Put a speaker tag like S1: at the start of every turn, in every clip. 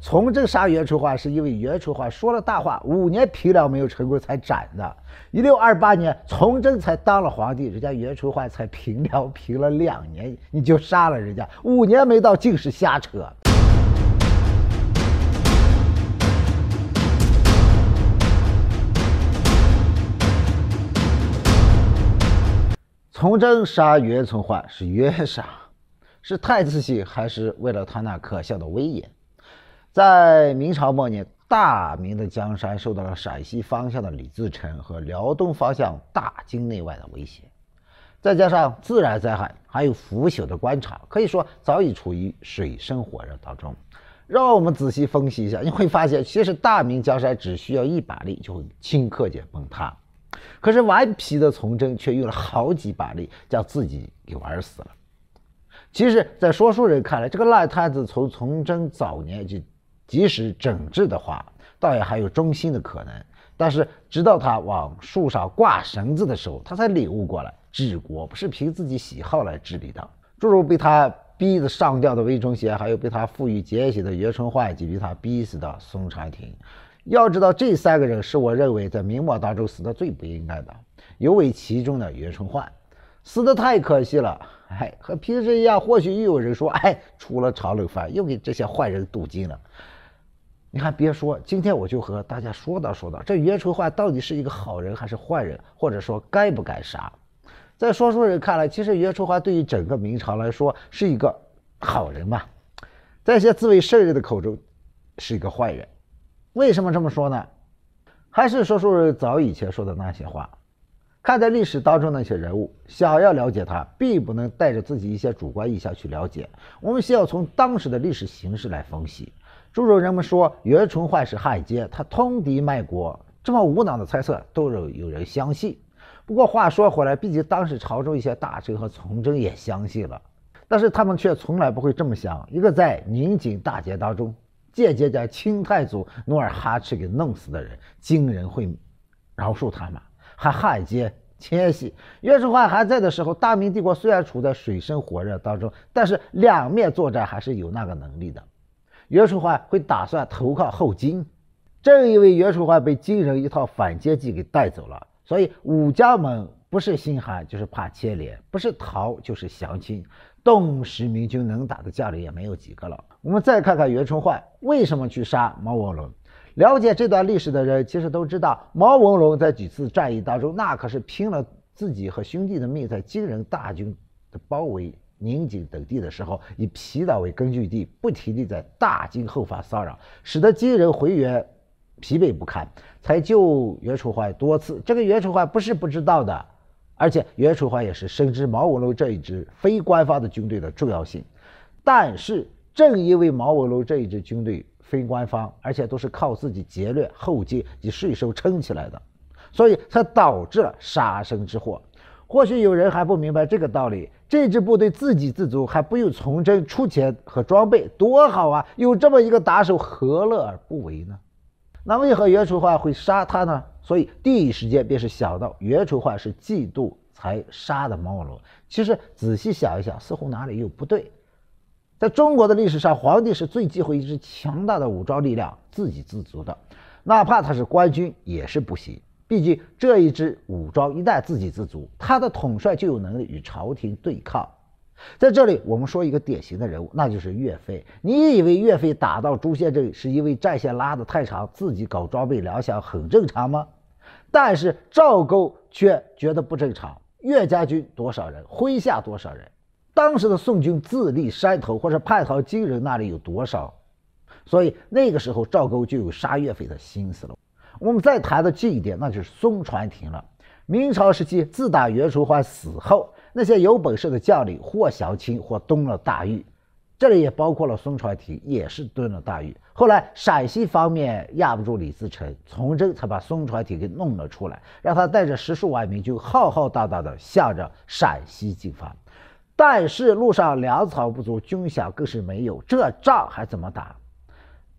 S1: 从祯杀袁崇焕是因为袁崇焕说了大话，五年平辽没有成功才斩的。一六二八年，崇祯才当了皇帝，人家袁崇焕才平辽平了两年，你就杀了人家，五年没到尽是瞎扯。崇祯杀袁崇焕是冤杀，是太自信还是为了他那可笑的威严？在明朝末年，大明的江山受到了陕西方向的李自成和辽东方向大金内外的威胁，再加上自然灾害，还有腐朽的官场，可以说早已处于水深火热当中。让我们仔细分析一下，你会发现，其实大明江山只需要一把力就会顷刻间崩塌，可是顽皮的崇祯却用了好几把力，将自己给玩死了。其实，在说书人看来，这个烂摊子从崇祯早年就。及时整治的话，倒也还有忠心的可能。但是直到他往树上挂绳子的时候，他才领悟过来，治国不是凭自己喜好来治理的。诸如被他逼得上吊的魏忠贤，还有被他赋予奸邪的袁崇焕，以及被他逼死的孙传庭。要知道，这三个人是我认为在明末当中死的最不应该的，尤为其中的袁崇焕，死的太可惜了。哎，和平时一样，或许又有人说，哎，出了长冷饭，又给这些坏人镀金了。你还别说，今天我就和大家说道说道，这袁崇焕到底是一个好人还是坏人，或者说该不该杀？在说书人看来，其实袁崇焕对于整个明朝来说是一个好人嘛，在一些自卫圣人的口中是一个坏人，为什么这么说呢？还是说书人早以前说的那些话。看待历史当中那些人物，想要了解他，并不能带着自己一些主观意向去了解。我们需要从当时的历史形势来分析。诸如人们说袁崇焕是汉奸，他通敌卖国，这么无脑的猜测都有有人相信。不过话说回来，毕竟当时朝中一些大臣和从政也相信了，但是他们却从来不会这么想。一个在宁锦大捷当中间接将清太祖努尔哈赤给弄死的人，今人会饶恕他吗？还汉奸奸细。袁崇焕还在的时候，大明帝国虽然处在水深火热当中，但是两面作战还是有那个能力的。袁崇焕会打算投靠后金，正因为袁崇焕被金人一套反间计给带走了，所以五家门不是心寒就是怕牵连，不是逃就是降清。动时明军能打的将领也没有几个了。我们再看看袁崇焕为什么去杀毛文龙。了解这段历史的人，其实都知道，毛文龙在几次战役当中，那可是拼了自己和兄弟的命，在金人大军的包围宁锦等地的时候，以皮岛为根据地，不停地在大金后方骚扰，使得金人回援疲惫不堪，才救袁崇焕多次。这个袁崇焕不是不知道的，而且袁崇焕也是深知毛文龙这一支非官方的军队的重要性。但是正因为毛文龙这一支军队。非官方，而且都是靠自己劫掠后继及税收撑起来的，所以才导致了杀生之祸。或许有人还不明白这个道理，这支部队自给自足，还不用从征出钱和装备，多好啊！有这么一个打手，何乐而不为呢？那为何袁崇焕会杀他呢？所以第一时间便是想到袁崇焕是嫉妒才杀的毛龙。其实仔细想一想，似乎哪里又不对。在中国的历史上，皇帝是最忌讳一支强大的武装力量自给自足的，哪怕他是官军也是不行。毕竟这一支武装一旦自给自足，他的统帅就有能力与朝廷对抗。在这里，我们说一个典型的人物，那就是岳飞。你以为岳飞打到朱仙镇是因为战线拉得太长，自己搞装备粮饷很正常吗？但是赵构却觉得不正常。岳家军多少人？麾下多少人？当时的宋军自立山头或者叛逃金人那里有多少？所以那个时候赵构就有杀岳飞的心思了。我们再谈的近一点，那就是孙传庭了。明朝时期，自打袁崇焕死后，那些有本事的将领或降清或蹲了大狱，这里也包括了孙传庭，也是蹲了大狱。后来陕西方面压不住李自成、崇祯，才把孙传庭给弄了出来，让他带着十数万明军，浩浩荡荡的向着陕西进发。但是路上粮草不足，军饷更是没有，这仗还怎么打？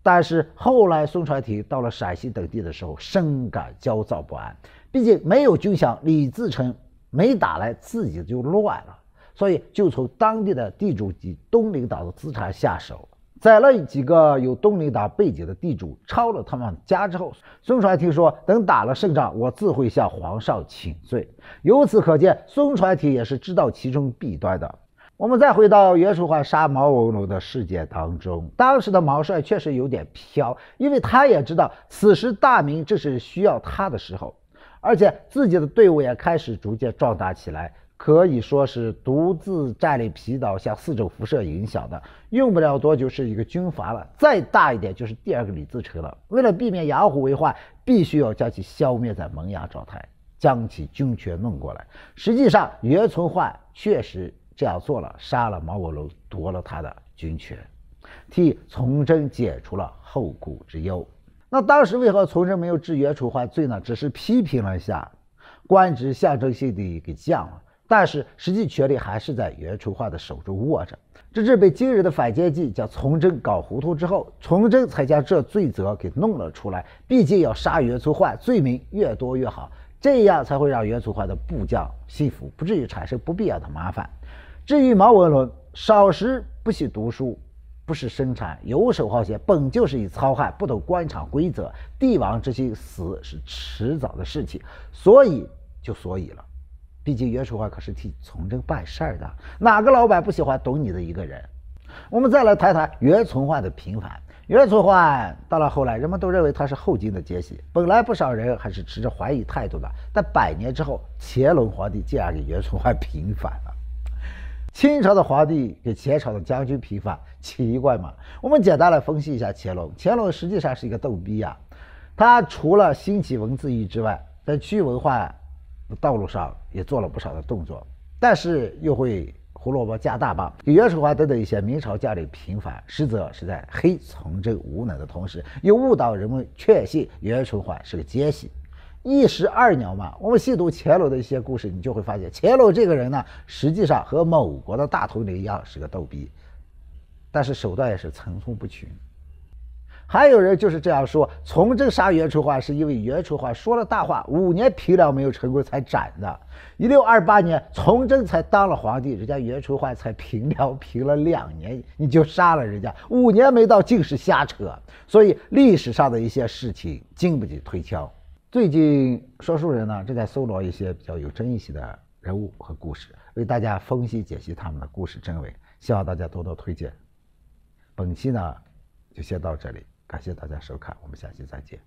S1: 但是后来孙传庭到了陕西等地的时候，深感焦躁不安，毕竟没有军饷，李自成没打来，自己就乱了，所以就从当地的地主及东领导的资产下手。宰了几个有东林党背景的地主，抄了他们家之后，孙传庭说：“等打了胜仗，我自会向皇上请罪。”由此可见，孙传庭也是知道其中弊端的。我们再回到袁崇焕杀毛文龙的事件当中，当时的毛帅确实有点飘，因为他也知道此时大明正是需要他的时候，而且自己的队伍也开始逐渐壮大起来。可以说是独自站立皮岛，向四周辐射影响的，用不了多久是一个军阀了。再大一点就是第二个李自成了。为了避免养虎为患，必须要将其消灭在萌芽状态，将其军权弄过来。实际上，袁崇焕确实这样做了，杀了毛文龙，夺了他的军权，替崇祯解除了后顾之忧。那当时为何崇祯没有治袁崇焕罪呢？只是批评了一下，官职象征性的给降了。但是实际权力还是在袁崇焕的手中握着，直至被惊人的反间计将崇祯搞糊涂之后，崇祯才将这罪责给弄了出来。毕竟要杀袁崇焕，罪名越多越好，这样才会让袁崇焕的部将信服，不至于产生不必要的麻烦。至于毛文龙，少时不喜读书，不识生产，游手好闲，本就是一糙汉，不懂官场规则，帝王之心死是迟早的事情，所以就所以了。毕竟袁崇焕可是替崇祯办事儿的，哪个老板不喜欢懂你的一个人？我们再来谈谈袁崇焕的平反。袁崇焕到了后来，人们都认为他是后金的奸细，本来不少人还是持着怀疑态度的。但百年之后，乾隆皇帝竟然给袁崇焕平反了。清朝的皇帝给前朝的将军平反，奇怪吗？我们简单来分析一下乾隆。乾隆实际上是一个逗逼呀，他除了兴起文字狱之外，在区文化。道路上也做了不少的动作，但是又会胡萝卜加大棒。袁崇焕等等一些明朝将领平反，实则是在黑从政无能的同时，又误导人们确信袁崇焕是个奸细，一石二鸟嘛。我们细读乾隆的一些故事，你就会发现乾隆这个人呢，实际上和某国的大头领一样是个逗逼，但是手段也是层出不穷。还有人就是这样说，从祯杀袁崇焕是因为袁崇焕说了大话，五年平辽没有成功才斩的。一六二八年，崇祯才当了皇帝，人家袁崇焕才平辽平了两年，你就杀了人家，五年没到，尽是瞎扯。所以历史上的一些事情经不起推敲。最近说书人呢正在搜罗一些比较有争议性的人物和故事，为大家分析解析他们的故事真伪，希望大家多多推荐。本期呢就先到这里。感谢大家收看，我们下期再见。